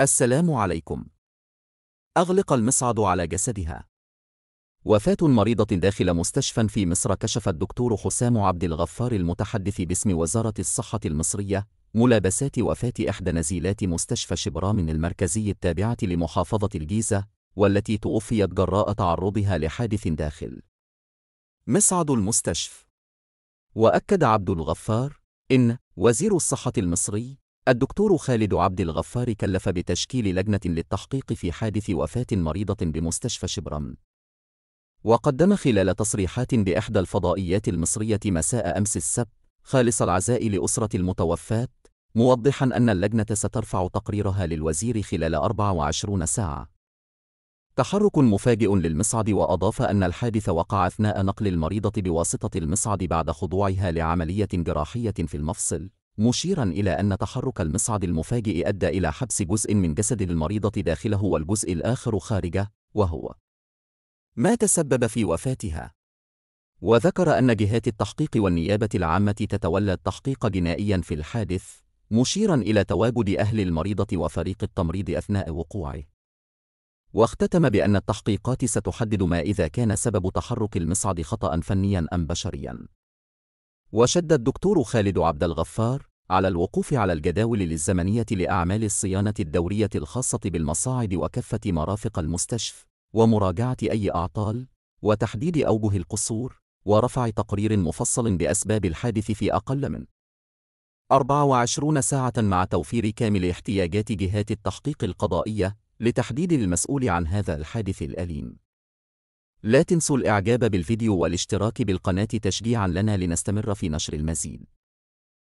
السلام عليكم. أغلق المصعد على جسدها. وفاة مريضة داخل مستشفى في مصر كشف الدكتور حسام عبد الغفار المتحدث باسم وزارة الصحة المصرية ملابسات وفاة إحدى نزيلات مستشفى شبرام المركزي التابعة لمحافظة الجيزة والتي توفيت جراء تعرضها لحادث داخل مصعد المستشفى وأكد عبد الغفار إن وزير الصحة المصري الدكتور خالد عبد الغفار كلف بتشكيل لجنة للتحقيق في حادث وفاة مريضة بمستشفى شبرم وقدم خلال تصريحات بإحدى الفضائيات المصرية مساء أمس السبت خالص العزاء لأسرة المتوفاة موضحا أن اللجنة سترفع تقريرها للوزير خلال 24 ساعة تحرك مفاجئ للمصعد وأضاف أن الحادث وقع أثناء نقل المريضة بواسطة المصعد بعد خضوعها لعملية جراحية في المفصل مشيرا إلى أن تحرك المصعد المفاجئ أدى إلى حبس جزء من جسد المريضة داخله والجزء الآخر خارجه وهو ما تسبب في وفاتها وذكر أن جهات التحقيق والنيابة العامة تتولى التحقيق جنائيا في الحادث مشيرا إلى تواجد أهل المريضة وفريق التمريض أثناء وقوعه واختتم بأن التحقيقات ستحدد ما إذا كان سبب تحرك المصعد خطأ فنيا أم بشريا وشد الدكتور خالد عبد الغفار على الوقوف على الجداول الزمنية لأعمال الصيانة الدورية الخاصة بالمصاعد وكافة مرافق المستشفى، ومراجعة أي أعطال، وتحديد أوجه القصور، ورفع تقرير مفصل بأسباب الحادث في أقل من 24 ساعة مع توفير كامل احتياجات جهات التحقيق القضائية لتحديد المسؤول عن هذا الحادث الأليم. لا تنسوا الإعجاب بالفيديو والاشتراك بالقناة تشجيعًا لنا لنستمر في نشر المزيد.